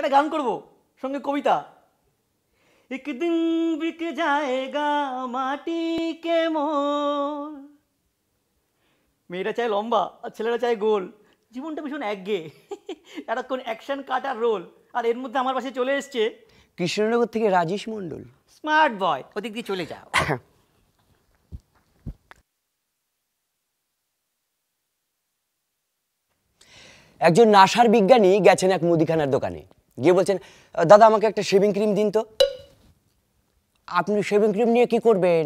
একটা গান করব সঙ্গে কবিতা একদিন বিকে যায়গা মাটি কে মো মেয়েরা চায় লম্বা আর ছেলেরা চায় গোল জীবনটা ভীষণ একগে এতক্ষণ অ্যাকশন কাট আর রোল আর এর মধ্যে আমার পাশে চলে এসছে কৃষ্ণনগর থেকে রাজেশ মণ্ডল স্মার্ট বয় ওদিক দিয়ে চলে যাও একজন নাসার বিজ্ঞানী গেছেন এক মুদিখানার দোকানে গিয়ে বলছেন দাদা আমাকে একটা শেভিং ক্রিম দিন তো আপনি শেভিং ক্রিম নিয়ে কি করবেন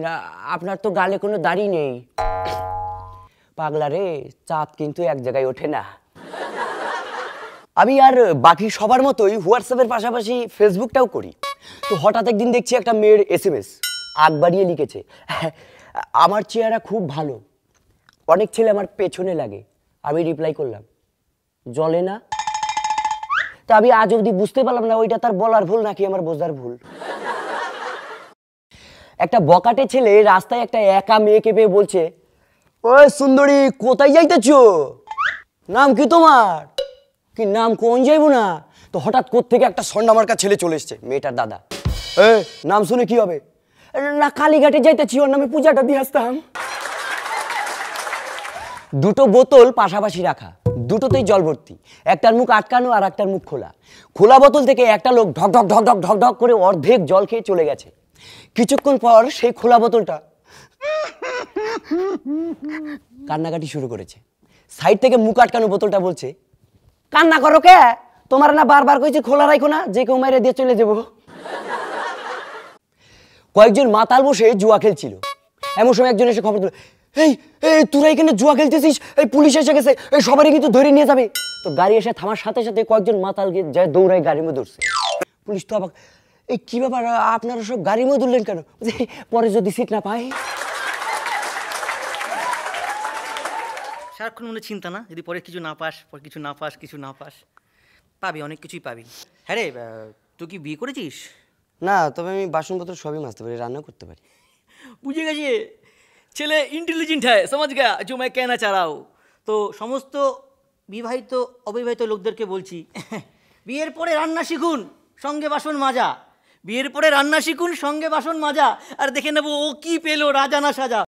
আপনার তো গালে কোনো দাড়ি নেই পাগলা রে চাঁদ কিন্তু এক জায়গায় ওঠে না আমি আর বাকি সবার মতোই হোয়াটসঅ্যাপের পাশাপাশি ফেসবুকটাও করি তো হঠাৎ একদিন দেখছি একটা মেয়ের এস এম এস আগ বাড়িয়ে লিখেছে হ্যাঁ, আমার চেহারা খুব ভালো অনেক ছেলে আমার পেছনে লাগে আমি রিপ্লাই করলাম জলে না তা আমি আজ অবধি বুঝতে পারলাম না ওইটা তার বলার ভুল নাকি আমার বোঝার ভুল একটা বকাটে ছেলে রাস্তায় একটা একা মেয়েকে পেয়ে বলছে ওই সুন্দরী কোথায় যাইতেছ নাম কি তোমার কি নাম কোন যাইব না তো হঠাৎ থেকে একটা সন্ডামার্কা ছেলে চলে এসছে মেয়েটার দাদা এ নাম শুনে কি হবে না কালীঘাটে যাইতেছি ওর নামে পূজাটা দিয়ে আসতাম দুটো বোতল পাশাপাশি রাখা দুটোতেই জল ভর্তি একটার মুখ আটকানো আর একটার মুখ খোলা খোলা বোতল থেকে একটা লোক ঢক ঢক ঢক ঢক ঢক ঢক করে অর্ধেক জল খেয়ে চলে গেছে কিছুক্ষণ পর সেই খোলা বোতলটা কান্নাকাটি শুরু করেছে সাইড থেকে মুখ আটকানো বোতলটা বলছে কান্না করো কে তোমার না বারবার কইছে খোলা রাখো না যে কেউ মেরে দিয়ে চলে যাবো কয়েকজন মাতাল বসে জুয়া খেলছিল এমন সময় একজন এসে খবর দিল এই এই তোরা এখানে জুয়া খেলতেছিস এই পুলিশ এসে গেছে এই সবারই কিন্তু ধরে নিয়ে যাবে তো গাড়ি এসে থামার সাথে সাথে কয়েকজন মাতাল গিয়ে যায় দৌড়ায় গাড়ির মধ্যে ধরছে পুলিশ তো আবার এই কি ব্যাপার আপনারা সব গাড়ির মধ্যে ধরলেন কেন পরে যদি সিট না পাই সারাক্ষণ মনে চিন্তা না যদি পরে কিছু না পাস পরে কিছু না পাস কিছু না পাস পাবি অনেক কিছুই পাবি হ্যাঁ রে তুই কি বিয়ে করেছিস না তবে আমি বাসনপত্র সবই মাজতে পারি রান্না করতে পারি বুঝে গেছে ছেলে ইন্টেলিজেন্ট হয় সমাজ গা জো মাই কেনা চারাও তো সমস্ত বিবাহিত অবিবাহিত লোকদেরকে বলছি বিয়ের পরে রান্না শিখুন সঙ্গে বাসন মাজা বিয়ের পরে রান্না শিখুন সঙ্গে বাসন মাজা আর দেখে নেবো ও কি পেলো রাজা না সাজা